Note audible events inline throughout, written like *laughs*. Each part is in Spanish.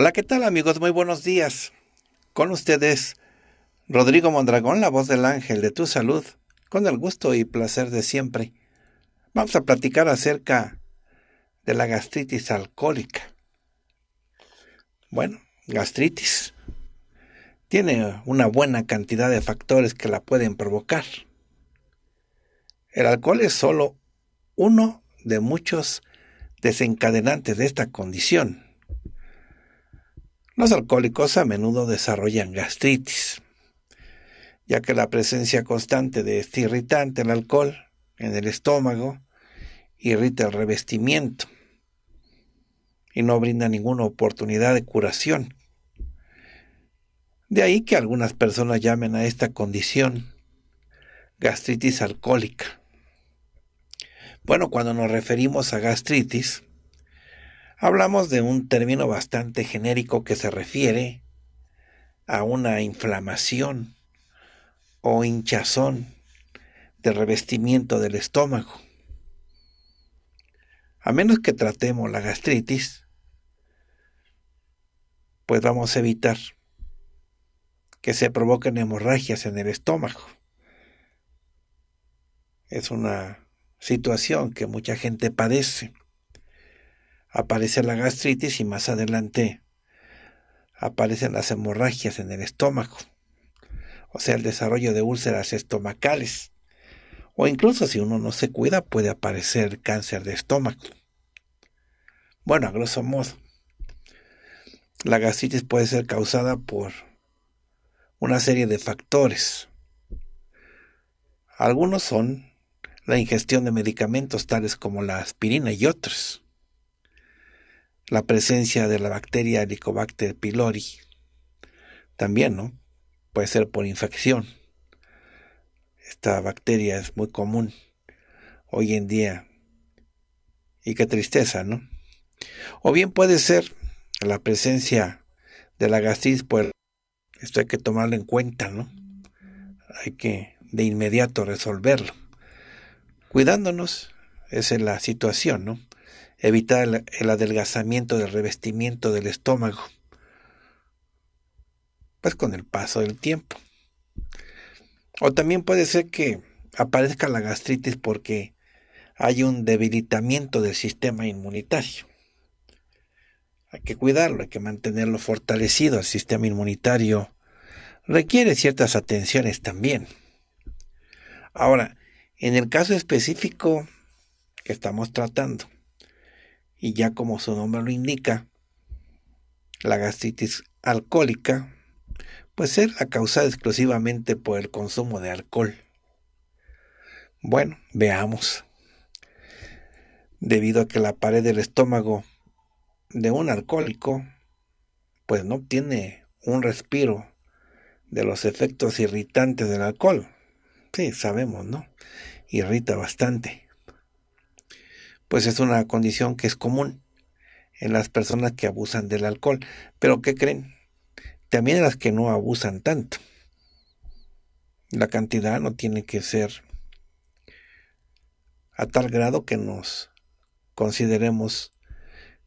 Hola, ¿qué tal amigos? Muy buenos días. Con ustedes, Rodrigo Mondragón, la voz del ángel de tu salud, con el gusto y placer de siempre. Vamos a platicar acerca de la gastritis alcohólica. Bueno, gastritis tiene una buena cantidad de factores que la pueden provocar. El alcohol es solo uno de muchos desencadenantes de esta condición. Los alcohólicos a menudo desarrollan gastritis, ya que la presencia constante de este irritante, el alcohol, en el estómago, irrita el revestimiento y no brinda ninguna oportunidad de curación. De ahí que algunas personas llamen a esta condición gastritis alcohólica. Bueno, cuando nos referimos a gastritis, Hablamos de un término bastante genérico que se refiere a una inflamación o hinchazón de revestimiento del estómago. A menos que tratemos la gastritis, pues vamos a evitar que se provoquen hemorragias en el estómago. Es una situación que mucha gente padece aparece la gastritis y más adelante aparecen las hemorragias en el estómago, o sea, el desarrollo de úlceras estomacales, o incluso si uno no se cuida puede aparecer cáncer de estómago. Bueno, a grosso modo, la gastritis puede ser causada por una serie de factores. Algunos son la ingestión de medicamentos tales como la aspirina y otros la presencia de la bacteria Helicobacter pylori. También, ¿no? Puede ser por infección. Esta bacteria es muy común hoy en día. Y qué tristeza, ¿no? O bien puede ser la presencia de la gastritis pues esto hay que tomarlo en cuenta, ¿no? Hay que de inmediato resolverlo. Cuidándonos, esa es la situación, ¿no? evitar el adelgazamiento del revestimiento del estómago, pues con el paso del tiempo. O también puede ser que aparezca la gastritis porque hay un debilitamiento del sistema inmunitario. Hay que cuidarlo, hay que mantenerlo fortalecido. El sistema inmunitario requiere ciertas atenciones también. Ahora, en el caso específico que estamos tratando, y ya como su nombre lo indica, la gastritis alcohólica, puede ser la causada exclusivamente por el consumo de alcohol. Bueno, veamos. Debido a que la pared del estómago de un alcohólico, pues no obtiene un respiro de los efectos irritantes del alcohol. Sí, sabemos, ¿no? Irrita bastante pues es una condición que es común en las personas que abusan del alcohol. Pero ¿qué creen? También en las que no abusan tanto. La cantidad no tiene que ser a tal grado que nos consideremos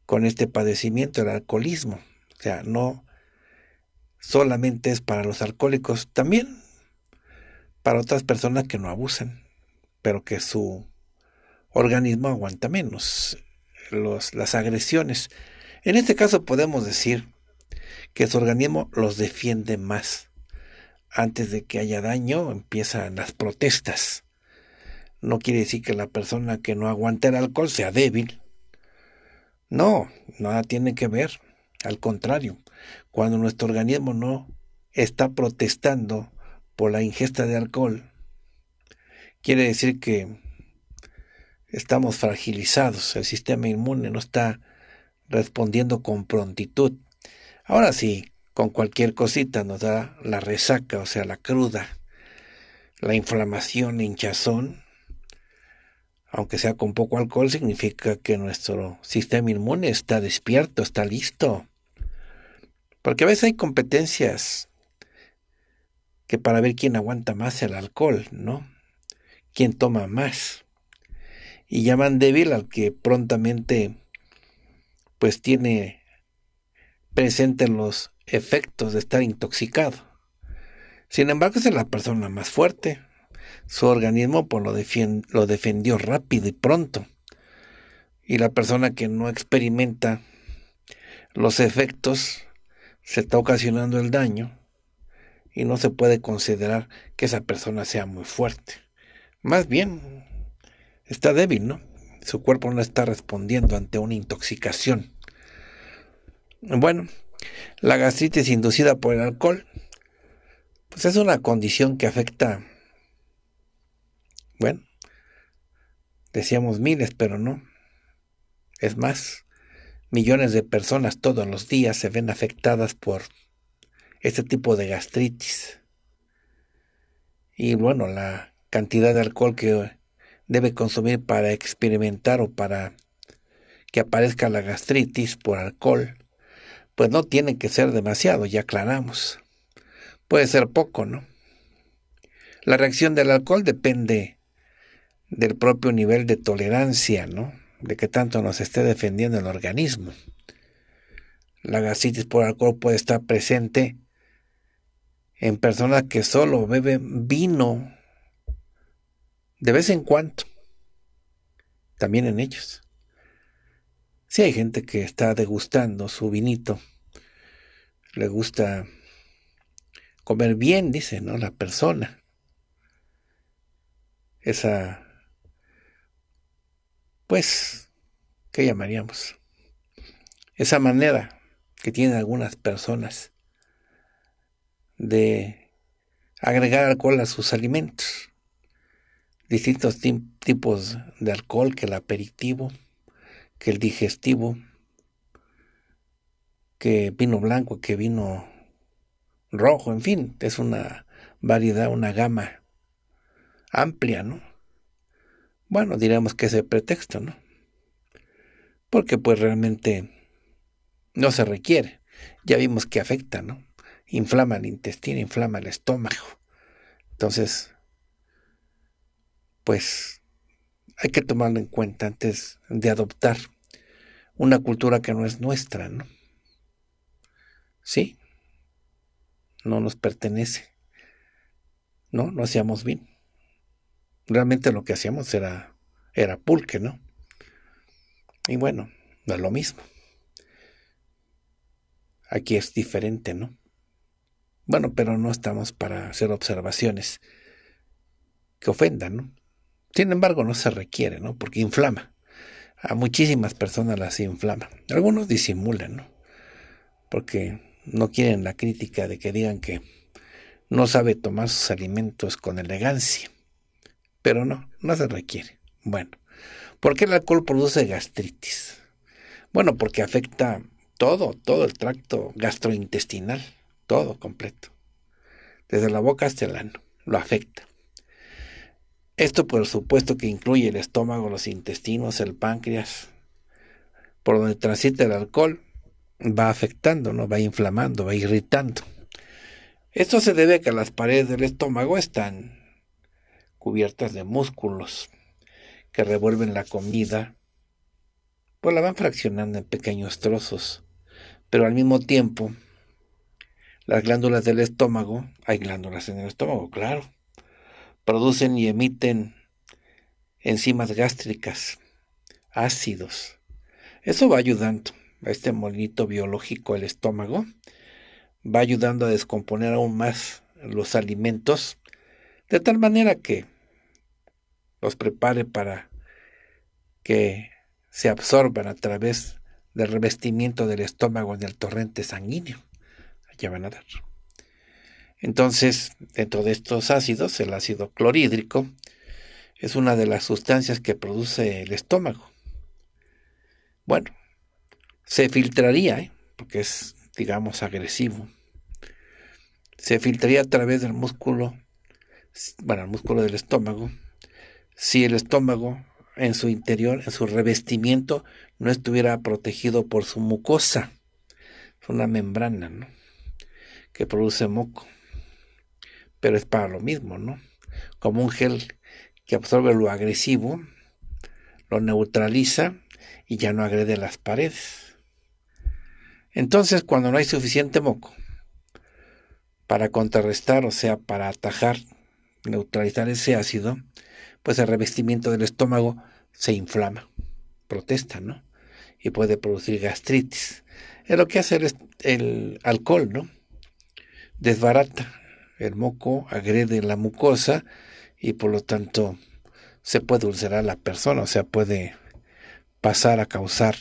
con este padecimiento, el alcoholismo. O sea, no solamente es para los alcohólicos, también para otras personas que no abusan, pero que su organismo aguanta menos los, las agresiones. En este caso podemos decir que su organismo los defiende más. Antes de que haya daño empiezan las protestas. No quiere decir que la persona que no aguanta el alcohol sea débil. No, nada tiene que ver. Al contrario, cuando nuestro organismo no está protestando por la ingesta de alcohol, quiere decir que estamos fragilizados, el sistema inmune no está respondiendo con prontitud. Ahora sí, con cualquier cosita nos da la resaca, o sea, la cruda, la inflamación, hinchazón. Aunque sea con poco alcohol, significa que nuestro sistema inmune está despierto, está listo. Porque a veces hay competencias que para ver quién aguanta más el alcohol, ¿no? ¿Quién toma más? y llaman débil al que prontamente pues tiene presente los efectos de estar intoxicado. Sin embargo, es la persona más fuerte. Su organismo pues, lo defendió rápido y pronto. Y la persona que no experimenta los efectos se está ocasionando el daño y no se puede considerar que esa persona sea muy fuerte. Más bien, está débil, ¿no? Su cuerpo no está respondiendo ante una intoxicación. Bueno, la gastritis inducida por el alcohol, pues es una condición que afecta, bueno, decíamos miles, pero no. Es más, millones de personas todos los días se ven afectadas por este tipo de gastritis. Y bueno, la cantidad de alcohol que debe consumir para experimentar o para que aparezca la gastritis por alcohol, pues no tiene que ser demasiado, ya aclaramos. Puede ser poco, ¿no? La reacción del alcohol depende del propio nivel de tolerancia, ¿no? De que tanto nos esté defendiendo el organismo. La gastritis por alcohol puede estar presente en personas que solo beben vino de vez en cuando, también en ellos. Si hay gente que está degustando su vinito, le gusta comer bien, dice, ¿no? La persona. Esa, pues, ¿qué llamaríamos? Esa manera que tienen algunas personas de agregar alcohol a sus alimentos distintos tipos de alcohol, que el aperitivo, que el digestivo, que vino blanco, que vino rojo, en fin, es una variedad, una gama amplia, ¿no? Bueno, diremos que es el pretexto, ¿no? Porque pues realmente no se requiere. Ya vimos que afecta, ¿no? Inflama el intestino, inflama el estómago. Entonces, pues hay que tomarlo en cuenta antes de adoptar una cultura que no es nuestra, ¿no? Sí, no nos pertenece, ¿no? No hacíamos bien. Realmente lo que hacíamos era, era pulque, ¿no? Y bueno, no es lo mismo. Aquí es diferente, ¿no? Bueno, pero no estamos para hacer observaciones que ofendan, ¿no? Sin embargo, no se requiere, ¿no? Porque inflama. A muchísimas personas las inflama. Algunos disimulan, ¿no? Porque no quieren la crítica de que digan que no sabe tomar sus alimentos con elegancia. Pero no, no se requiere. Bueno, ¿por qué el alcohol produce gastritis? Bueno, porque afecta todo, todo el tracto gastrointestinal, todo completo. Desde la boca hasta el ano, lo afecta. Esto por supuesto que incluye el estómago, los intestinos, el páncreas, por donde transita el alcohol, va afectando, va inflamando, va irritando. Esto se debe a que las paredes del estómago están cubiertas de músculos que revuelven la comida, pues la van fraccionando en pequeños trozos, pero al mismo tiempo las glándulas del estómago, hay glándulas en el estómago, claro, producen y emiten enzimas gástricas, ácidos. Eso va ayudando a este molinito biológico, el estómago, va ayudando a descomponer aún más los alimentos, de tal manera que los prepare para que se absorban a través del revestimiento del estómago en el torrente sanguíneo. Allá van a dar. Entonces, dentro de estos ácidos, el ácido clorhídrico es una de las sustancias que produce el estómago. Bueno, se filtraría, ¿eh? porque es, digamos, agresivo. Se filtraría a través del músculo, bueno, el músculo del estómago, si el estómago en su interior, en su revestimiento, no estuviera protegido por su mucosa. Es una membrana, Que produce moco pero es para lo mismo, ¿no? Como un gel que absorbe lo agresivo, lo neutraliza y ya no agrede las paredes. Entonces, cuando no hay suficiente moco para contrarrestar, o sea, para atajar, neutralizar ese ácido, pues el revestimiento del estómago se inflama, protesta, ¿no? Y puede producir gastritis. Es lo que hace el, el alcohol, ¿no? Desbarata el moco agrede la mucosa y por lo tanto se puede ulcerar la persona, o sea, puede pasar a causar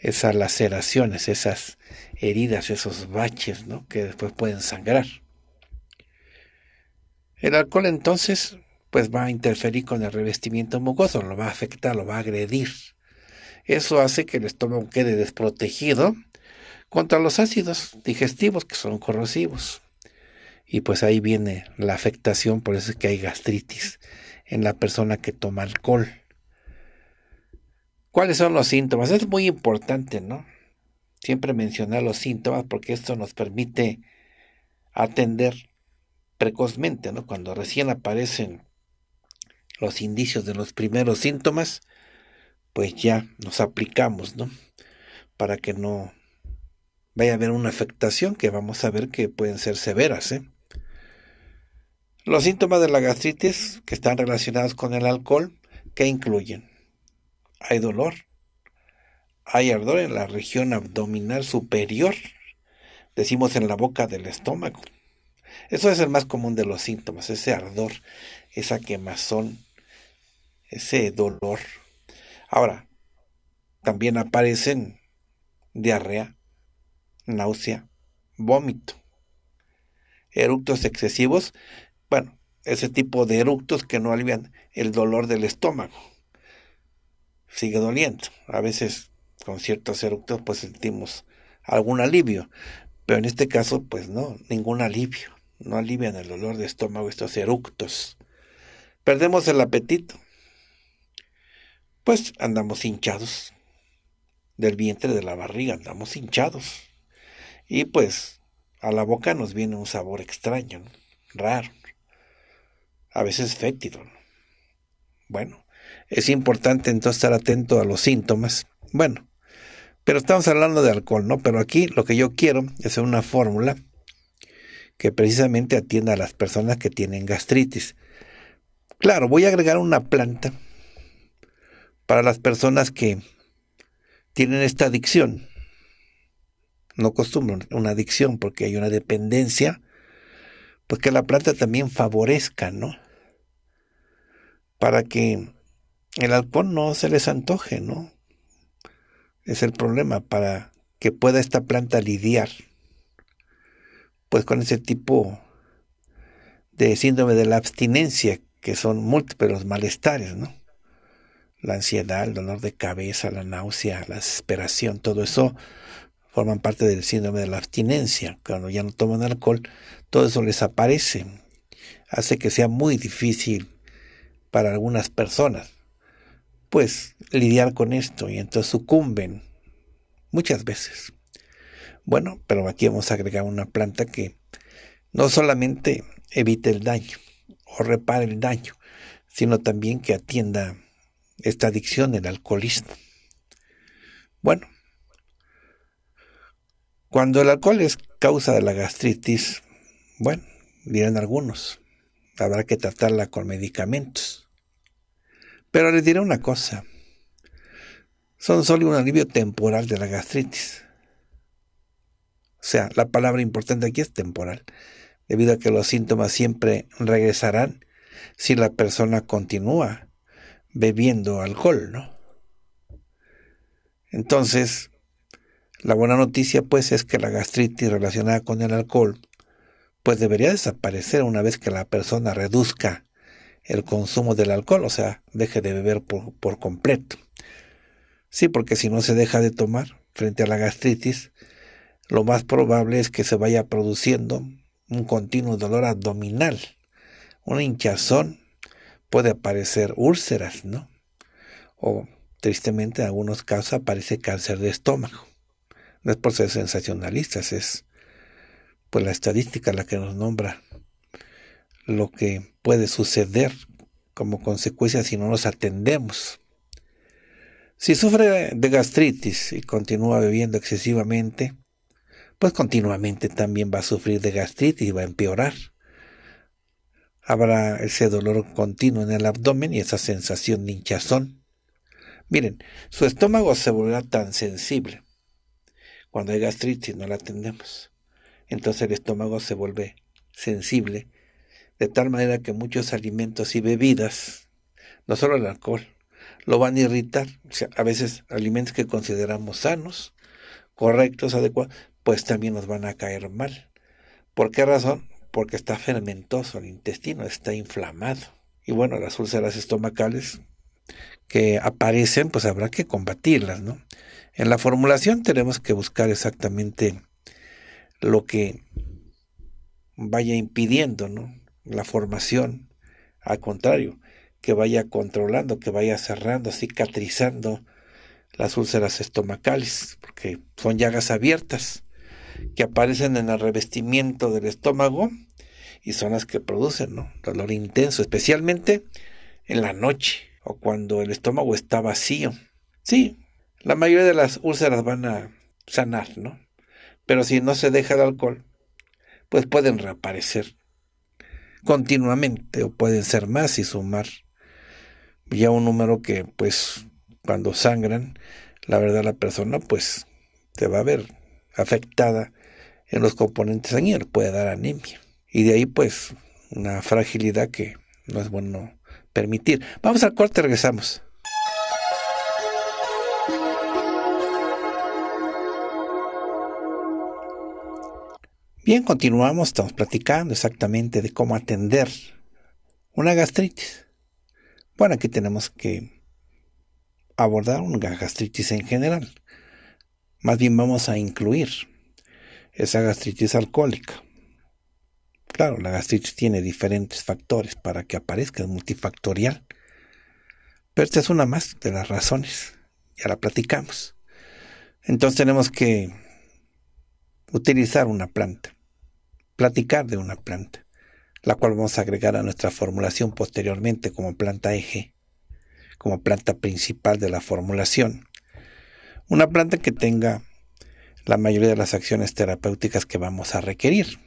esas laceraciones, esas heridas, esos baches, ¿no? Que después pueden sangrar. El alcohol entonces, pues va a interferir con el revestimiento mucoso, lo va a afectar, lo va a agredir. Eso hace que el estómago quede desprotegido contra los ácidos digestivos que son corrosivos y pues ahí viene la afectación, por eso es que hay gastritis en la persona que toma alcohol. ¿Cuáles son los síntomas? Es muy importante, ¿no? Siempre mencionar los síntomas porque esto nos permite atender precozmente, ¿no? Cuando recién aparecen los indicios de los primeros síntomas, pues ya nos aplicamos, ¿no? Para que no vaya a haber una afectación que vamos a ver que pueden ser severas, ¿eh? Los síntomas de la gastritis que están relacionados con el alcohol, ¿qué incluyen? Hay dolor, hay ardor en la región abdominal superior, decimos en la boca del estómago. Eso es el más común de los síntomas, ese ardor, esa quemazón, ese dolor. Ahora, también aparecen diarrea, náusea, vómito, eructos excesivos ese tipo de eructos que no alivian el dolor del estómago. Sigue doliendo. A veces con ciertos eructos pues sentimos algún alivio, pero en este caso pues no, ningún alivio. No alivian el dolor de estómago estos eructos. Perdemos el apetito. Pues andamos hinchados. Del vientre de la barriga andamos hinchados. Y pues a la boca nos viene un sabor extraño, raro a veces fétido. Bueno, es importante entonces estar atento a los síntomas. Bueno, pero estamos hablando de alcohol, ¿no? Pero aquí lo que yo quiero es una fórmula que precisamente atienda a las personas que tienen gastritis. Claro, voy a agregar una planta para las personas que tienen esta adicción. No costumbre, una adicción, porque hay una dependencia pues que la planta también favorezca, ¿no? Para que el alcohol no se les antoje, ¿no? Es el problema, para que pueda esta planta lidiar, pues con ese tipo de síndrome de la abstinencia, que son múltiples los malestares, ¿no? La ansiedad, el dolor de cabeza, la náusea, la desesperación, todo eso forman parte del síndrome de la abstinencia. Cuando ya no toman alcohol, todo eso les aparece, hace que sea muy difícil para algunas personas, pues lidiar con esto y entonces sucumben muchas veces. Bueno, pero aquí vamos a agregar una planta que no solamente evite el daño o repare el daño, sino también que atienda esta adicción, del alcoholismo. Bueno, cuando el alcohol es causa de la gastritis, bueno, dirán algunos, habrá que tratarla con medicamentos. Pero les diré una cosa, son solo un alivio temporal de la gastritis. O sea, la palabra importante aquí es temporal, debido a que los síntomas siempre regresarán si la persona continúa bebiendo alcohol, ¿no? Entonces, la buena noticia pues es que la gastritis relacionada con el alcohol pues debería desaparecer una vez que la persona reduzca el consumo del alcohol, o sea, deje de beber por, completo. Sí, porque si no se deja de tomar frente a la gastritis, lo más probable es que se vaya produciendo un continuo dolor abdominal, una hinchazón, puede aparecer úlceras, ¿no? O tristemente en algunos casos aparece cáncer de estómago. No es por ser sensacionalistas, es pues la estadística la que nos nombra lo que puede suceder como consecuencia si no nos atendemos. Si sufre de gastritis y continúa bebiendo excesivamente, pues continuamente también va a sufrir de gastritis y va a empeorar. Habrá ese dolor continuo en el abdomen y esa sensación de hinchazón. Miren, su estómago se volverá tan sensible. Cuando hay gastritis no la atendemos entonces el estómago se vuelve sensible, de tal manera que muchos alimentos y bebidas, no solo el alcohol, lo van a irritar. a veces alimentos que consideramos sanos, correctos, adecuados, pues también nos van a caer mal. ¿Por qué razón? Porque está fermentoso el intestino, está inflamado. Y bueno, las úlceras estomacales que aparecen, pues habrá que combatirlas, ¿no? En la formulación tenemos que buscar exactamente lo que vaya impidiendo la formación, al contrario, que vaya controlando, que vaya cerrando, cicatrizando las úlceras estomacales, porque son llagas abiertas que aparecen en el revestimiento del estómago y son las que producen dolor intenso, especialmente en la noche o cuando el estómago está vacío. Sí, la mayoría de las úlceras van a sanar, ¿no? Pero si no se deja el alcohol, pues pueden reaparecer continuamente o pueden ser más y sumar ya un número que pues cuando sangran, la verdad la persona pues te va a ver afectada en los componentes sanguíneos, puede dar anemia. Y de ahí pues una fragilidad que no es bueno permitir. Vamos al corte, regresamos. Bien, continuamos, estamos platicando exactamente de cómo atender una gastritis. Bueno, aquí tenemos que abordar una gastritis en general. Más bien vamos a incluir esa gastritis alcohólica. Claro, la gastritis tiene diferentes factores para que aparezca, es multifactorial. Pero esta es una más de las razones. Ya la platicamos. Entonces tenemos que utilizar una planta platicar de una planta, la cual vamos a agregar a nuestra formulación posteriormente como planta eje, como planta principal de la formulación. Una planta que tenga la mayoría de las acciones terapéuticas que vamos a requerir.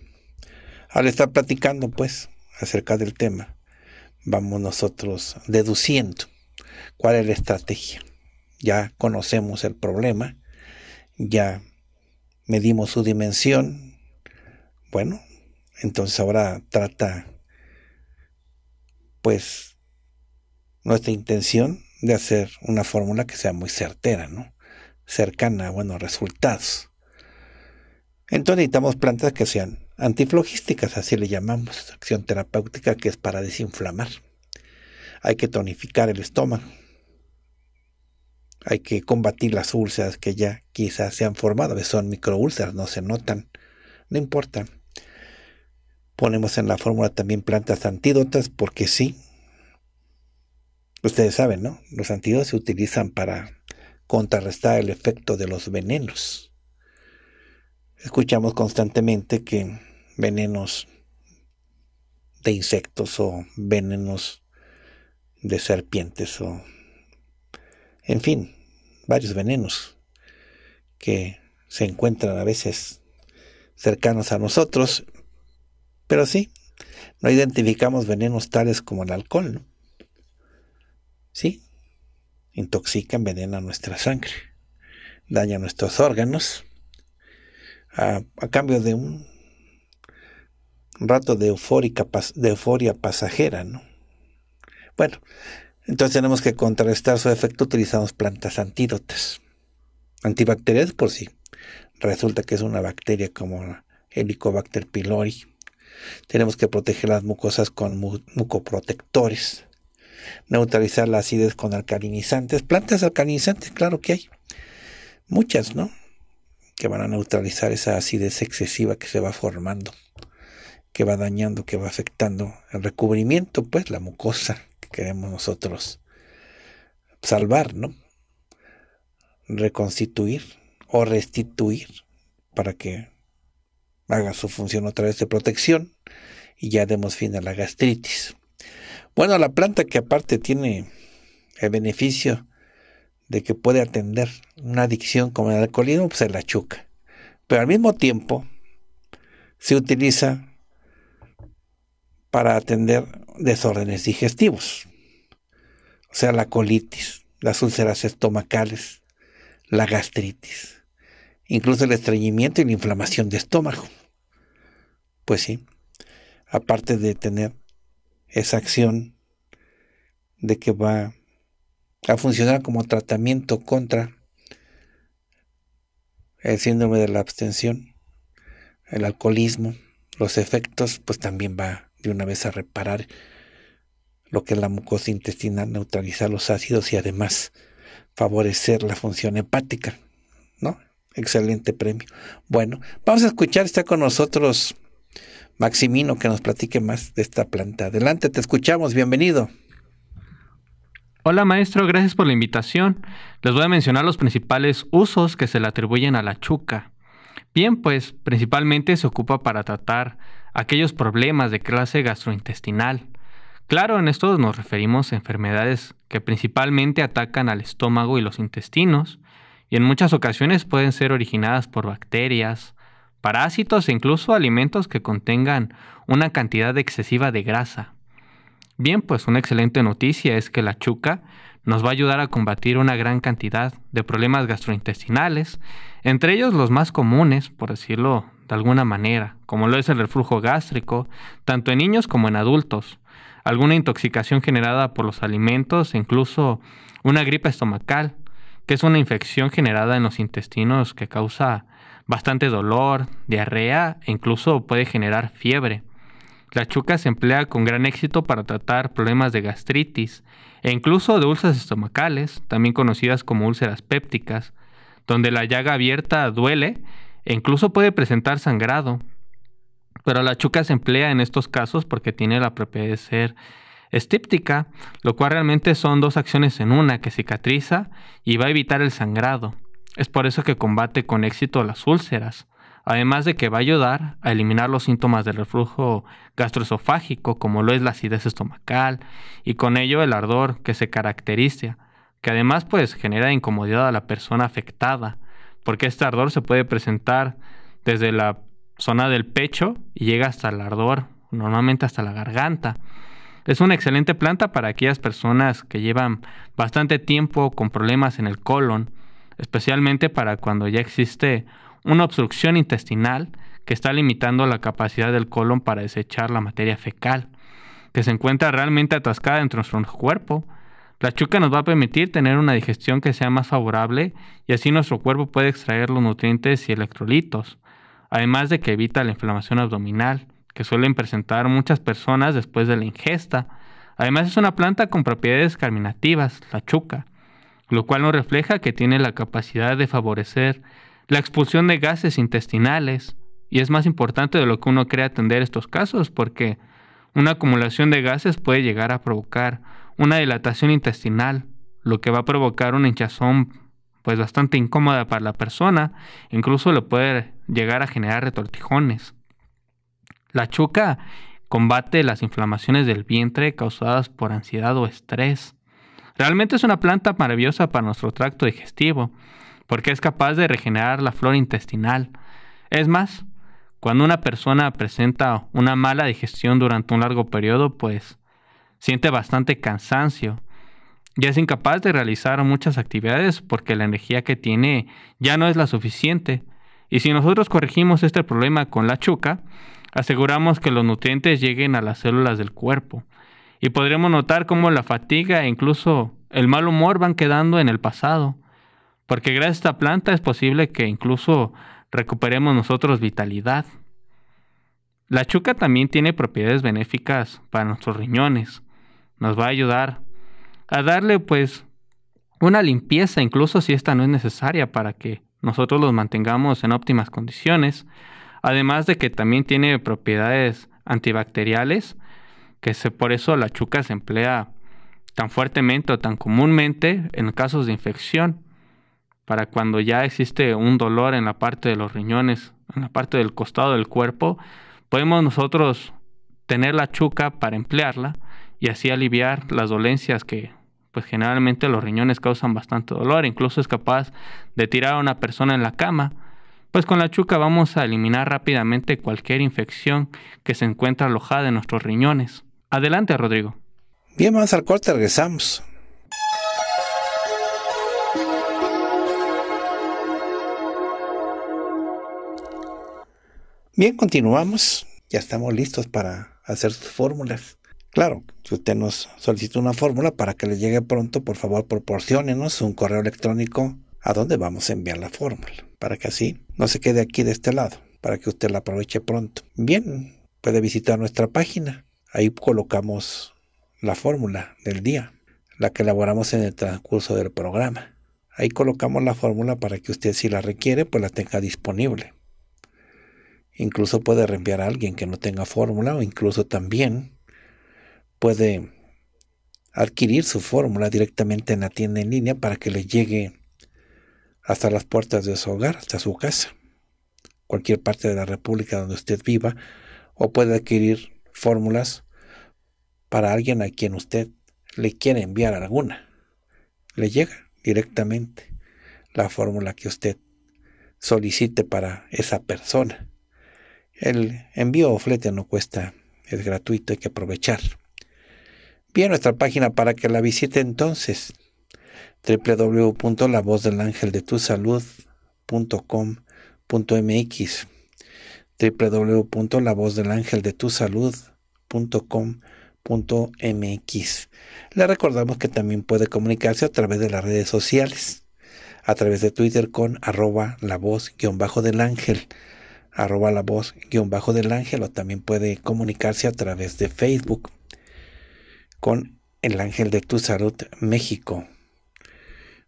Al estar platicando, pues, acerca del tema, vamos nosotros deduciendo cuál es la estrategia. Ya conocemos el problema, ya medimos su dimensión, bueno, entonces ahora trata pues nuestra intención de hacer una fórmula que sea muy certera, ¿no? Cercana a buenos resultados. Entonces necesitamos plantas que sean antiflogísticas, así le llamamos, acción terapéutica que es para desinflamar. Hay que tonificar el estómago. Hay que combatir las úlceras que ya quizás se han formado, son microúlceras, no se notan, no importa Ponemos en la fórmula también plantas antídotas, porque sí. Ustedes saben, ¿no? Los antídotos se utilizan para contrarrestar el efecto de los venenos. Escuchamos constantemente que venenos de insectos o venenos de serpientes o, en fin, varios venenos que se encuentran a veces cercanos a nosotros pero sí, no identificamos venenos tales como el alcohol, ¿no? Sí, intoxica, envenena nuestra sangre, daña nuestros órganos, a, cambio de un rato de, de euforia pasajera, ¿no? Bueno, entonces tenemos que contrarrestar su efecto utilizando plantas antídotas. Antibacterias por si resulta que es una bacteria como Helicobacter pylori tenemos que proteger las mucosas con mucoprotectores, neutralizar la acidez con alcalinizantes, plantas alcalinizantes, claro que hay muchas, ¿no? Que van a neutralizar esa acidez excesiva que se va formando, que va dañando, que va afectando el recubrimiento, pues la mucosa que queremos nosotros salvar, ¿no? Reconstituir o restituir para que haga su función otra vez de protección y ya demos fin a la gastritis. Bueno, la planta que aparte tiene el beneficio de que puede atender una adicción como el alcoholismo, pues es la chuca. Pero al mismo tiempo se utiliza para atender desórdenes digestivos, o sea, la colitis, las úlceras estomacales, la gastritis incluso el estreñimiento y la inflamación de estómago. Pues sí, aparte de tener esa acción de que va a funcionar como tratamiento contra el síndrome de la abstención, el alcoholismo, los efectos, pues también va de una vez a reparar lo que es la mucosa intestinal, neutralizar los ácidos y además favorecer la función hepática, ¿no? excelente premio. Bueno, vamos a escuchar, está con nosotros Maximino que nos platique más de esta planta. Adelante, te escuchamos, bienvenido. Hola maestro, gracias por la invitación. Les voy a mencionar los principales usos que se le atribuyen a la chuca. Bien, pues principalmente se ocupa para tratar aquellos problemas de clase gastrointestinal. Claro, en estos nos referimos a enfermedades que principalmente atacan al estómago y los intestinos, y en muchas ocasiones pueden ser originadas por bacterias, parásitos e incluso alimentos que contengan una cantidad excesiva de grasa. Bien, pues una excelente noticia es que la chuca nos va a ayudar a combatir una gran cantidad de problemas gastrointestinales, entre ellos los más comunes, por decirlo de alguna manera, como lo es el reflujo gástrico, tanto en niños como en adultos, alguna intoxicación generada por los alimentos e incluso una gripe estomacal, que es una infección generada en los intestinos que causa bastante dolor, diarrea e incluso puede generar fiebre. La chuca se emplea con gran éxito para tratar problemas de gastritis e incluso de úlceras estomacales, también conocidas como úlceras pépticas, donde la llaga abierta duele e incluso puede presentar sangrado. Pero la chuca se emplea en estos casos porque tiene la propiedad de ser estíptica, lo cual realmente son dos acciones en una que cicatriza y va a evitar el sangrado. Es por eso que combate con éxito las úlceras, además de que va a ayudar a eliminar los síntomas del reflujo gastroesofágico, como lo es la acidez estomacal, y con ello el ardor que se caracteriza, que además pues genera incomodidad a la persona afectada, porque este ardor se puede presentar desde la zona del pecho y llega hasta el ardor, normalmente hasta la garganta. Es una excelente planta para aquellas personas que llevan bastante tiempo con problemas en el colon, especialmente para cuando ya existe una obstrucción intestinal que está limitando la capacidad del colon para desechar la materia fecal, que se encuentra realmente atascada dentro de nuestro cuerpo. La chuca nos va a permitir tener una digestión que sea más favorable y así nuestro cuerpo puede extraer los nutrientes y electrolitos, además de que evita la inflamación abdominal que suelen presentar muchas personas después de la ingesta. Además es una planta con propiedades carminativas, la chuca, lo cual nos refleja que tiene la capacidad de favorecer la expulsión de gases intestinales. Y es más importante de lo que uno cree atender estos casos porque una acumulación de gases puede llegar a provocar una dilatación intestinal, lo que va a provocar una hinchazón pues bastante incómoda para la persona, incluso le puede llegar a generar retortijones. La chuca combate las inflamaciones del vientre causadas por ansiedad o estrés. Realmente es una planta maravillosa para nuestro tracto digestivo, porque es capaz de regenerar la flora intestinal. Es más, cuando una persona presenta una mala digestión durante un largo periodo, pues siente bastante cansancio y es incapaz de realizar muchas actividades porque la energía que tiene ya no es la suficiente. Y si nosotros corregimos este problema con la chuca, aseguramos que los nutrientes lleguen a las células del cuerpo. Y podremos notar cómo la fatiga e incluso el mal humor van quedando en el pasado. Porque gracias a esta planta es posible que incluso recuperemos nosotros vitalidad. La chuca también tiene propiedades benéficas para nuestros riñones. Nos va a ayudar a darle pues una limpieza, incluso si esta no es necesaria para que nosotros los mantengamos en óptimas condiciones. Además de que también tiene propiedades antibacteriales, que se, por eso la chuca se emplea tan fuertemente o tan comúnmente en casos de infección, para cuando ya existe un dolor en la parte de los riñones, en la parte del costado del cuerpo, podemos nosotros tener la chuca para emplearla y así aliviar las dolencias que pues generalmente los riñones causan bastante dolor, incluso es capaz de tirar a una persona en la cama. Pues con la chuca vamos a eliminar rápidamente cualquier infección que se encuentra alojada en nuestros riñones. Adelante, Rodrigo. Bien, vamos al corte, regresamos. Bien, continuamos. Ya estamos listos para hacer sus fórmulas. Claro, si usted nos solicita una fórmula para que le llegue pronto, por favor proporcionenos un correo electrónico a donde vamos a enviar la fórmula, para que así no se quede aquí de este lado, para que usted la aproveche pronto. Bien, puede visitar nuestra página, ahí colocamos la fórmula del día, la que elaboramos en el transcurso del programa. Ahí colocamos la fórmula para que usted si la requiere, pues la tenga disponible. Incluso puede reenviar a alguien que no tenga fórmula o incluso también puede adquirir su fórmula directamente en la tienda en línea para que le llegue hasta las puertas de su hogar, hasta su casa, cualquier parte de la República donde usted viva, o puede adquirir fórmulas para alguien a quien usted le quiere enviar alguna. Le llega directamente la fórmula que usted solicite para esa persona. El envío o flete no cuesta, es gratuito, hay que aprovechar. Vía nuestra página para que la visite entonces www.lavozdelangeldetusalud.com.mx www.lavozdelangeldetusalud.com.mx Le recordamos que también puede comunicarse a través de las redes sociales, a través de Twitter con arroba la voz guión bajo del ángel, arroba la voz guión bajo del ángel o también puede comunicarse a través de Facebook con el Ángel de tu salud, México.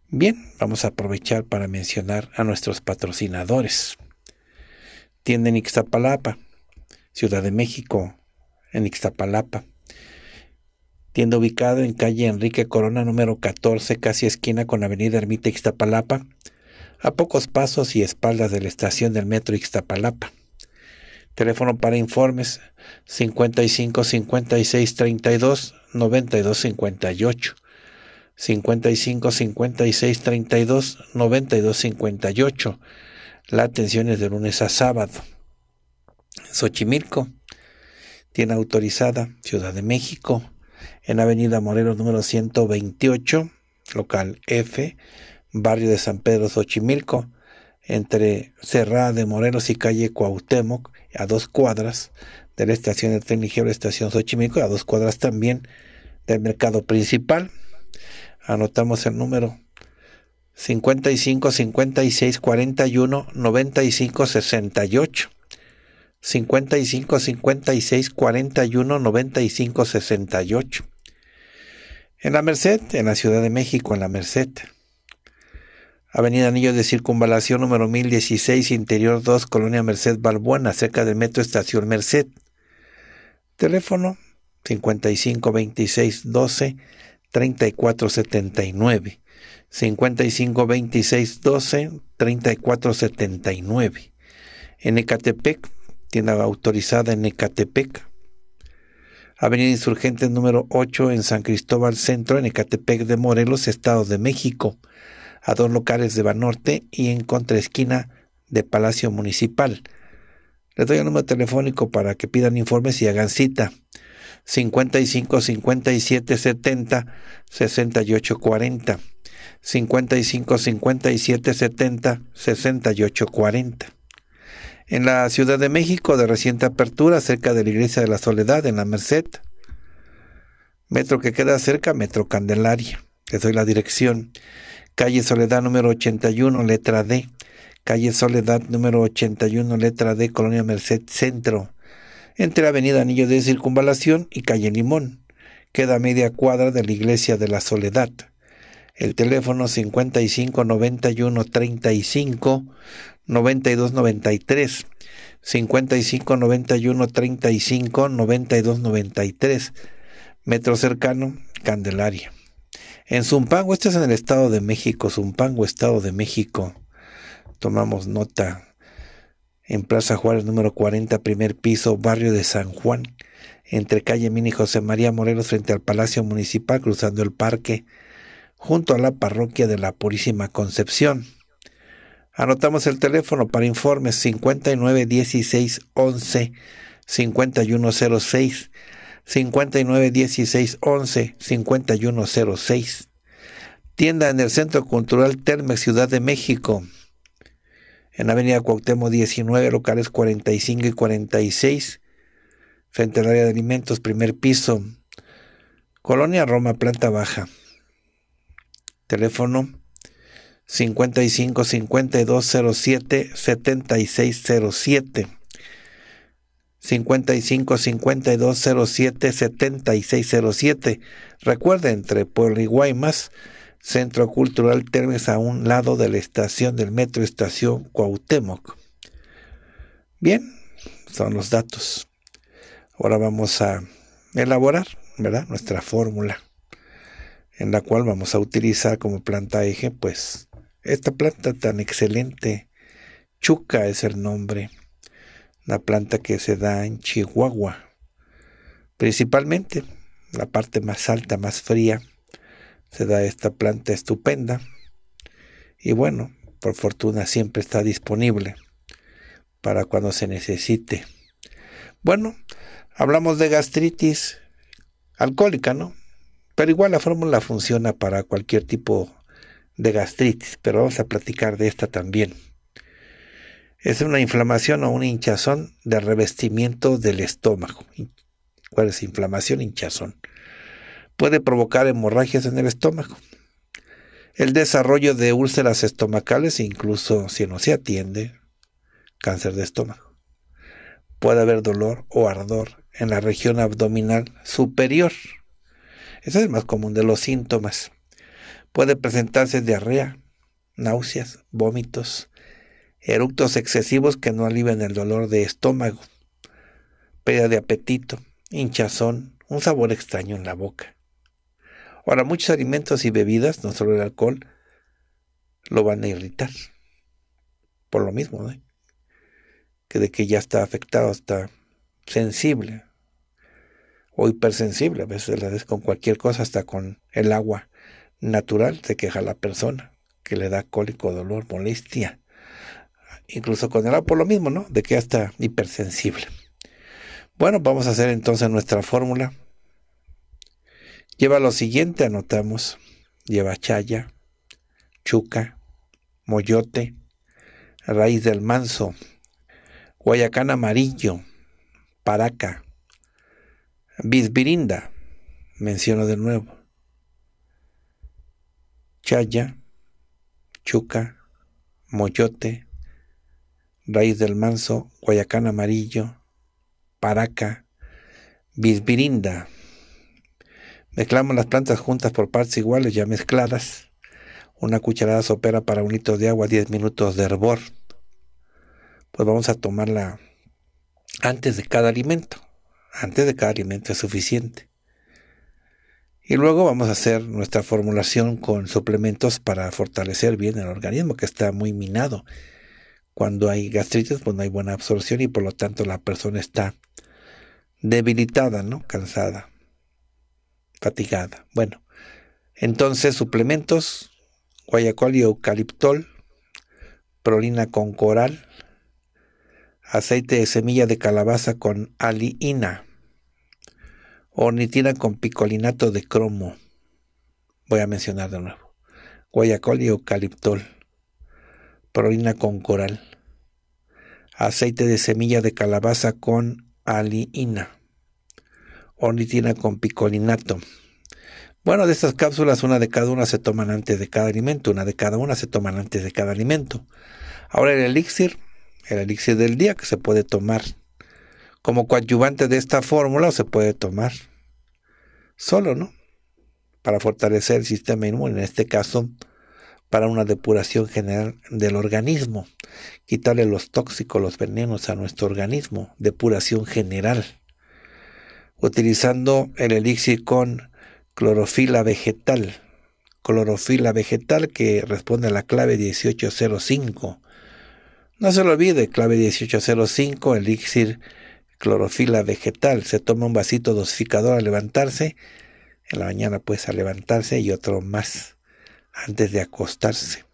Bien, vamos a aprovechar para mencionar a nuestros patrocinadores. Tienda en Ixtapalapa, Ciudad de México, en Ixtapalapa. Tienda ubicada en calle Enrique Corona, número 14, casi esquina con Avenida Ermita Ixtapalapa, a pocos pasos y espaldas de la estación del metro Ixtapalapa. Teléfono para informes 55 56 32 92 58. 55 56 32 92 58. La atención es de lunes a sábado. Xochimilco, tiene autorizada Ciudad de México, en Avenida Moreno número 128, local F, barrio de San Pedro Xochimilco entre Cerrada de Morelos y calle Cuauhtémoc, a dos cuadras de la estación de tren ligero, estación Xochimilco, a dos cuadras también del mercado principal. Anotamos el número 55 56 41 95 68. 55 56 41 95 68. En la Merced, en la Ciudad de México, en la Merced. Avenida Anillo de Circunvalación número 1016, Interior 2, Colonia Merced Balbuena, cerca del Metro Estación Merced. Teléfono 552612-3479. 552612-3479. En Ecatepec, tienda autorizada en Ecatepec. Avenida Insurgentes número 8 en San Cristóbal Centro, en Ecatepec de Morelos, Estado de México a dos locales de Banorte y en contraesquina de Palacio Municipal. Les doy el número telefónico para que pidan informes y hagan cita. 55 57 70 68 40. 55 57 70 68 40. En la Ciudad de México, de reciente apertura, cerca de la Iglesia de la Soledad, en la Merced. Metro que queda cerca, Metro Candelaria. Les doy la dirección calle Soledad número 81, letra D, calle Soledad número 81, letra D, Colonia Merced Centro, entre Avenida Anillo de Circunvalación y calle Limón. Queda media cuadra de la Iglesia de la Soledad. El teléfono 55 91 35 92 93. 55 91 35 92 93. Metro cercano, Candelaria. En Zumpango, este es en el Estado de México, Zumpango, Estado de México. Tomamos nota. En Plaza Juárez, número 40, primer piso, barrio de San Juan, entre calle Mini José María Morelos, frente al Palacio Municipal, cruzando el parque, junto a la parroquia de la Purísima Concepción. Anotamos el teléfono para informes 59 59 16 11 5106. Tienda en el Centro Cultural Terme, Ciudad de México. En Avenida Cuauhtémoc 19, locales 45 y 46, frente al área de alimentos, primer piso. Colonia Roma, planta baja. Teléfono 55 5207 7607. 55 52 7607. Recuerda, entre Puebla y Guaymas, Centro Cultural Termes a un lado de la estación del metro Estación Cuauhtémoc. Bien, son los datos. Ahora vamos a elaborar, ¿verdad? Nuestra fórmula en la cual vamos a utilizar como planta eje, pues, esta planta tan excelente. Chuca es el nombre la planta que se da en Chihuahua, principalmente la parte más alta, más fría, se da esta planta estupenda. Y bueno, por fortuna siempre está disponible para cuando se necesite. Bueno, hablamos de gastritis alcohólica, ¿no? Pero igual la fórmula funciona para cualquier tipo de gastritis, pero vamos a platicar de esta también. Es una inflamación o una hinchazón de revestimiento del estómago. ¿Cuál es? Inflamación, hinchazón. Puede provocar hemorragias en el estómago. El desarrollo de úlceras estomacales, incluso si no se atiende, cáncer de estómago. Puede haber dolor o ardor en la región abdominal superior. Ese es el más común de los síntomas. Puede presentarse diarrea, náuseas, vómitos, eructos excesivos que no alivian el dolor de estómago, pérdida de apetito, hinchazón, un sabor extraño en la boca. Ahora, muchos alimentos y bebidas, no solo el alcohol, lo van a irritar. Por lo mismo, ¿eh? que de que ya está afectado, está sensible o hipersensible. A veces con cualquier cosa, hasta con el agua natural, se queja la persona, que le da cólico, dolor, molestia incluso con agua, por lo mismo, ¿no? De que hasta hipersensible. Bueno, vamos a hacer entonces nuestra fórmula. Lleva lo siguiente, anotamos. Lleva chaya, chuca, moyote, raíz del manso, guayacán amarillo, paraca, bisbirinda, menciono de nuevo, chaya, chuca, moyote, Raíz del Manso, Guayacán Amarillo, Paraca, Bisbirinda. Mezclamos las plantas juntas por partes iguales ya mezcladas. Una cucharada sopera para un litro de agua, 10 minutos de hervor. Pues vamos a tomarla antes de cada alimento. Antes de cada alimento es suficiente. Y luego vamos a hacer nuestra formulación con suplementos para fortalecer bien el organismo que está muy minado. Cuando hay gastritis, pues no hay buena absorción y por lo tanto la persona está debilitada, ¿no? Cansada, fatigada. Bueno, entonces suplementos, guayacol y eucaliptol, prolina con coral, aceite de semilla de calabaza con aliina, ornitina con picolinato de cromo. Voy a mencionar de nuevo. Guayacol y eucaliptol prolina con coral, aceite de semilla de calabaza con aliina, ornitina con picolinato. Bueno, de estas cápsulas, una de cada una se toman antes de cada alimento, una de cada una se toman antes de cada alimento. Ahora el elixir, el elixir del día que se puede tomar como coadyuvante de esta fórmula se puede tomar solo, ¿no? Para fortalecer el sistema inmune, en este caso para una depuración general del organismo, quitarle los tóxicos, los venenos a nuestro organismo, depuración general, utilizando el elixir con clorofila vegetal, clorofila vegetal que responde a la clave 1805. No se lo olvide, clave 1805, elixir clorofila vegetal. Se toma un vasito dosificador al levantarse, en la mañana pues al levantarse y otro más antes de acostarse.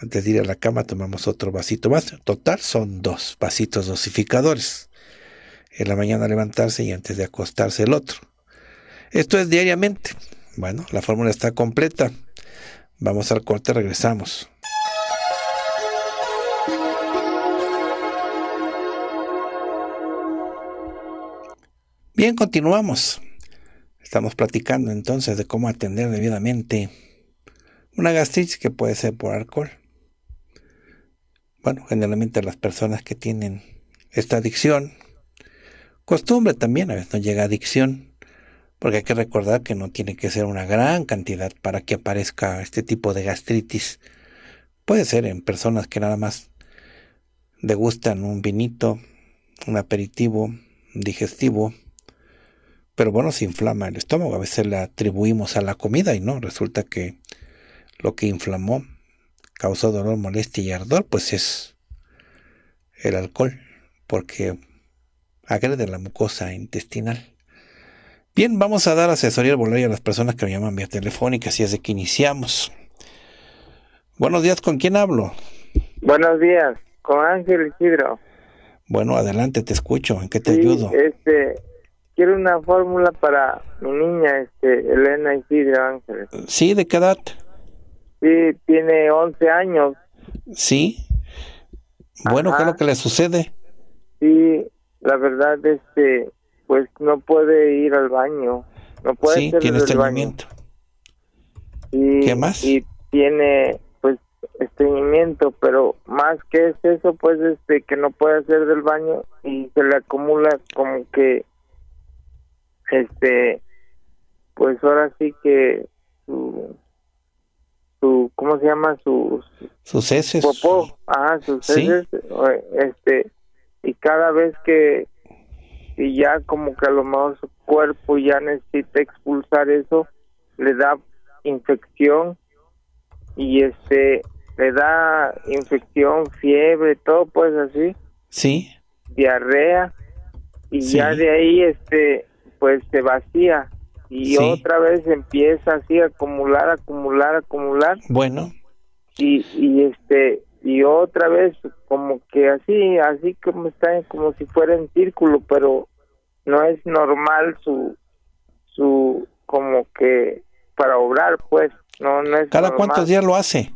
Antes de ir a la cama tomamos otro vasito más. Total son dos vasitos dosificadores. En la mañana levantarse y antes de acostarse el otro. Esto es diariamente. Bueno, la fórmula está completa. Vamos al corte, regresamos. Bien, continuamos. Estamos platicando entonces de cómo atender debidamente una gastritis que puede ser por alcohol. Bueno, generalmente las personas que tienen esta adicción, costumbre también, a veces no llega adicción, porque hay que recordar que no tiene que ser una gran cantidad para que aparezca este tipo de gastritis. Puede ser en personas que nada más degustan un vinito, un aperitivo, digestivo, pero bueno, se inflama el estómago. A veces le atribuimos a la comida y no, resulta que lo que inflamó, causó dolor, molestia y ardor, pues es el alcohol, porque agrede la mucosa intestinal. Bien, vamos a dar asesoría al y a las personas que me llaman vía telefónica, así es de que iniciamos. Buenos días, ¿con quién hablo? Buenos días, con Ángel Isidro. Bueno, adelante, te escucho. ¿En qué te ayudo? Este, quiero una fórmula para mi niña, este, Elena Isidro Ángel. Sí, ¿de qué edad? Sí, tiene 11 años. Sí. Bueno, ¿qué es lo que le sucede? Sí, la verdad, este, pues no puede ir al baño. No puede sí, tiene estreñimiento. Y, ¿Qué más? Y tiene, pues, estreñimiento, pero más que es eso, pues, este, que no puede hacer del baño y se le acumula como que, este, pues ahora sí que su ¿cómo se llama? Sus, sucesos heces. Ah, sus este, y cada vez que, y ya como que a lo mejor su cuerpo ya necesita expulsar eso, le da infección y este, le da infección, fiebre, todo pues así. Sí. Diarrea, y ya de ahí, este, pues se vacía y otra vez empieza así acumular, acumular, acumular. Bueno. Y, y este y otra vez como que así, así como está como si fuera en círculo, pero no es normal su su como que para obrar, pues, no no es Cada cuántos días lo hace?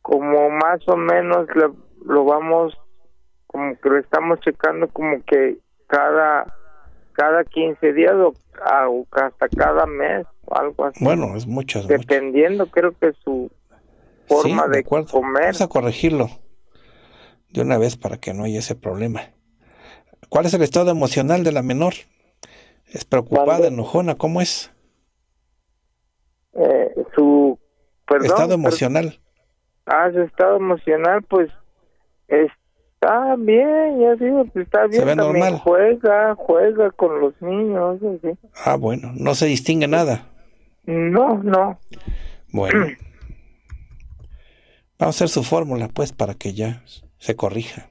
Como más o menos lo, lo vamos como que lo estamos checando como que cada cada 15 días o, hasta cada mes o algo así. Bueno, es muchas. Dependiendo, creo que su forma de, comer. Vamos a corregirlo de una vez para que no haya ese problema. ¿Cuál es el estado emocional de la menor? ¿Es preocupada, enojona? ¿Cómo es? Eh, su estado emocional. Ah, su estado emocional, pues, este Ah, bien, ya digo, pues, está bien. Juega, juega con los niños. Ah, bueno, no se distingue nada. No, no. Bueno. *clears throat* Vamos a hacer su fórmula, pues, para que ya se corrija.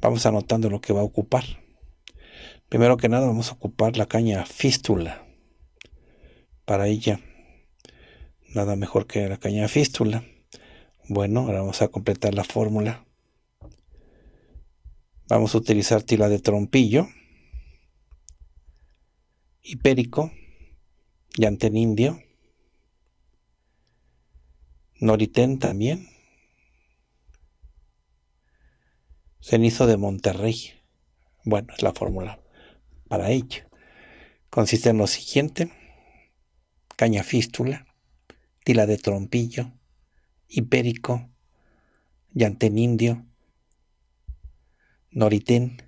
Vamos anotando lo que va a ocupar. Primero que nada, vamos a ocupar la caña fístula. Para ella, nada mejor que la caña fístula. Bueno, ahora vamos a completar la fórmula Vamos a utilizar tila de trompillo, hipérico, llantén indio, noritén también, cenizo de Monterrey. Bueno, es la fórmula para ello. Consiste en lo siguiente: caña fístula, tila de trompillo, hipérico, llantén indio, Noritén,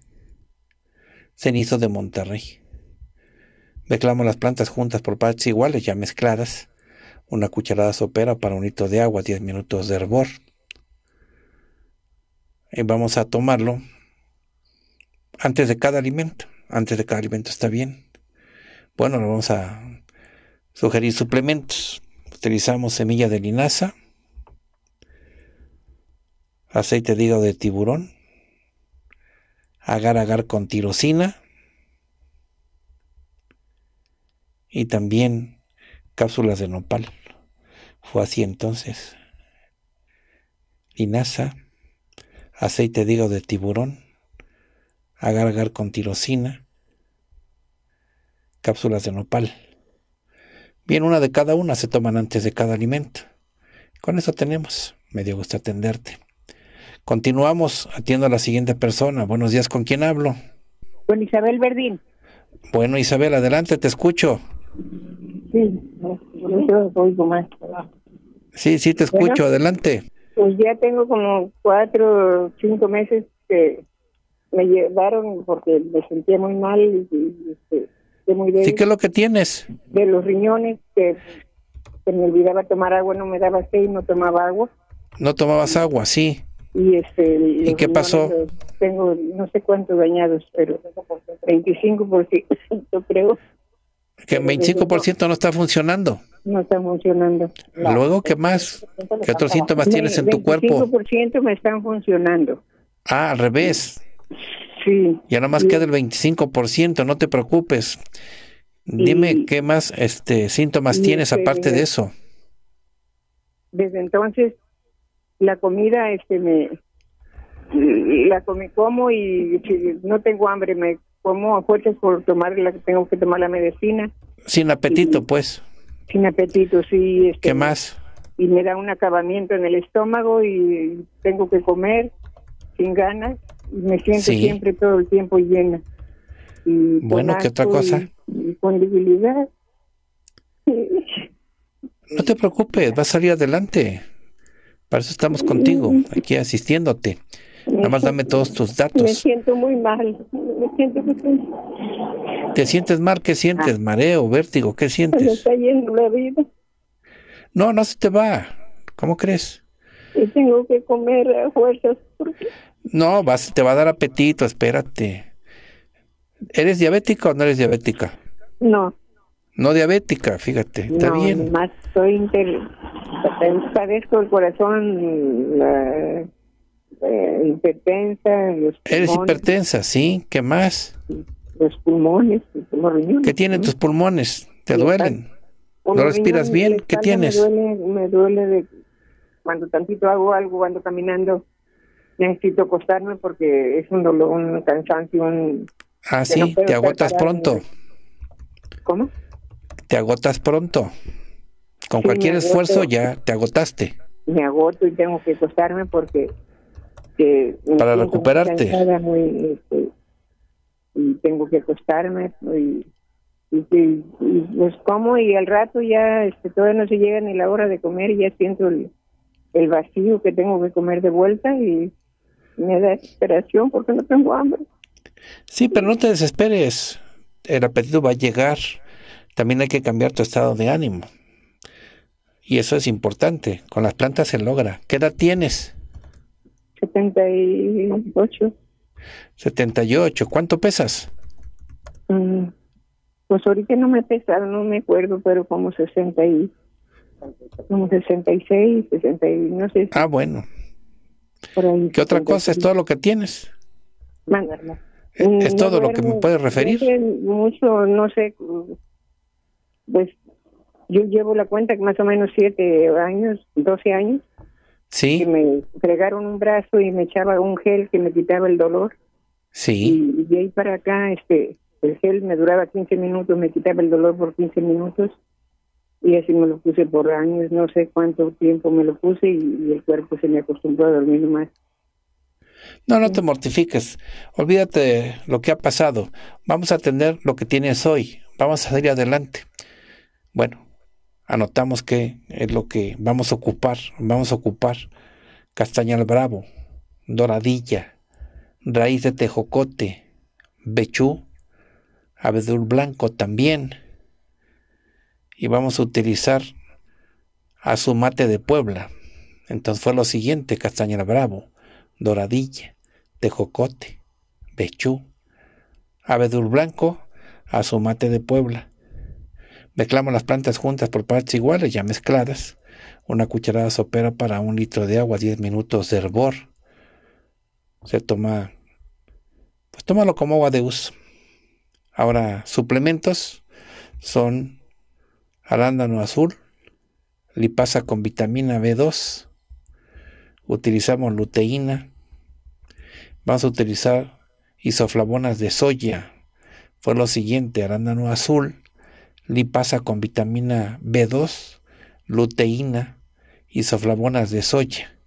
cenizo de Monterrey. Mezclamos las plantas juntas por partes iguales, ya mezcladas. Una cucharada sopera para un litro de agua, 10 minutos de hervor. Y eh, vamos a tomarlo antes de cada alimento. Antes de cada alimento está bien. Bueno, le vamos a sugerir suplementos. Utilizamos semilla de linaza, aceite de hígado de tiburón, agar agar con tirosina y también cápsulas de nopal. Fue así entonces. Linaza, aceite de de tiburón, agar agar con tirosina, cápsulas de nopal. Bien, una de cada una se toman antes de cada alimento. Con eso tenemos. Me dio gusto atenderte. Continuamos, atiendo a la siguiente persona. Buenos días, ¿con quién hablo? Con Isabel Verdín. Bueno, Isabel, adelante, te escucho. Sí, Sí, te escucho, adelante. Pues ya tengo como cuatro, cinco meses que me llevaron porque me sentía muy mal y, este, muy débil. qué es lo que tienes? De los riñones, que, me olvidaba tomar agua, no me daba sed y no tomaba agua. No tomabas agua, sí y este qué pasó? Tengo no sé cuántos dañados, pero 25% *laughs* creo. Que el 25% no está funcionando. No está funcionando. Luego, ¿qué más? ¿Qué otros síntomas tienes en tu cuerpo? 25% me están funcionando. Ah, al revés. Sí. Ya nomás más queda el 25%, no te preocupes. Dime qué más este síntomas tienes aparte este, de eso. Desde entonces la comida este me la como y no tengo hambre me como a fuerzas por tomar la tengo que tomar la medicina sin apetito pues sin apetito sí este, qué más y me da un acabamiento en el estómago y tengo que comer sin ganas y me siento siempre todo el tiempo llena bueno qué otra cosa con debilidad no te preocupes va a salir adelante para eso estamos contigo, aquí asistiéndote. Nada más dame todos tus datos. Me siento muy mal. Me siento muy ¿Te sientes mal? ¿Qué sientes? Ah. ¿Mareo? ¿Vértigo? ¿Qué sientes? está yendo la vida. No, no se te va. ¿Cómo crees? tengo que comer a fuerzas. No, vas, te va a dar apetito, espérate. ¿Eres diabética o no eres diabética? No. No diabética, fíjate, está bien. Más soy inter... padezco el corazón, la, eh, hipertensa. Los pulmones, Eres hipertensa, sí. ¿Qué más? Los pulmones, los riñones. ¿Qué tienen tus pulmones? ¿Te duelen? ¿No respiras bien? ¿Qué tienes? Me duele, me duele de cuando tantito hago algo, cuando caminando. Necesito acostarme porque es un dolor, un cansancio, un... Ah, sí, te agotas pronto. ¿Cómo? te agotas pronto. Con cualquier esfuerzo ya te agotaste. Me agoto y tengo que acostarme porque... Para recuperarte. Este, y tengo que acostarme y, pues como y al rato ya este, todavía no se llega ni la hora de comer y ya siento el, el vacío que tengo que comer de vuelta y me da desesperación porque no tengo hambre. Sí, pero no te desesperes. El apetito va a llegar. También hay que cambiar tu estado de ánimo. Y eso es importante. Con las plantas se logra. ¿Qué edad tienes? 78. 78. ¿Cuánto pesas? Mm, pues ahorita no me pesaron, no me acuerdo, pero como 60 y... Como 66, y... no sé. ah, bueno. ¿Qué otra cosa es todo lo que tienes? Es, mm, todo lo que me puedes referir. Mucho, no sé, pues yo llevo la cuenta que más o menos siete años, 12 años. Que me fregaron un brazo y me echaba un gel que me quitaba el dolor. Sí. Y, de ahí para acá, este, el gel me duraba 15 minutos, me quitaba el dolor por 15 minutos. Y así me lo puse por años, no sé cuánto tiempo me lo puse y, el cuerpo se me acostumbró a dormir más. No, no te mortifiques. Olvídate lo que ha pasado. Vamos a atender lo que tienes hoy. Vamos a salir adelante. Bueno, anotamos que es lo que vamos a ocupar. Vamos a ocupar castañal bravo, doradilla, raíz de tejocote, bechú, abedul blanco también. Y vamos a utilizar azumate de Puebla. Entonces fue lo siguiente, castañal bravo, doradilla, tejocote, bechú, abedul blanco, azumate de Puebla Mezclamos las plantas juntas por partes iguales, ya mezcladas. Una cucharada sopera para un litro de agua, 10 minutos de hervor. Se toma, pues tómalo como agua de uso. Ahora, suplementos son arándano azul, lipasa con vitamina B2, utilizamos luteína, vamos a utilizar isoflavonas de soya. Fue lo siguiente, arándano azul, lipasa con vitamina B2, luteína y soflabonas de soya.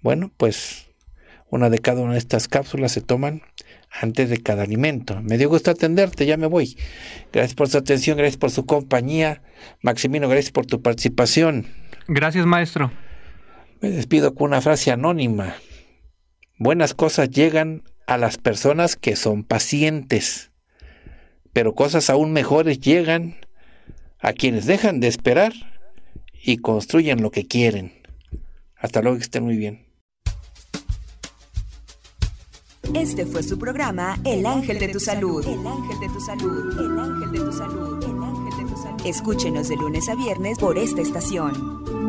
Bueno, pues una de cada una de estas cápsulas se toman antes de cada alimento. Me dio gusto atenderte, ya me voy. Gracias por su atención, gracias por su compañía. Maximino, gracias por tu participación. Gracias, maestro. Me despido con una frase anónima. Buenas cosas llegan a las personas que son pacientes, pero cosas aún mejores llegan a quienes dejan de esperar y construyan lo que quieren. Hasta luego, que estén muy bien. Este fue su programa El Ángel de tu Salud. El Ángel de tu Salud. El Ángel de Salud. El Ángel de tu Salud. Escúchenos de lunes a viernes por esta estación.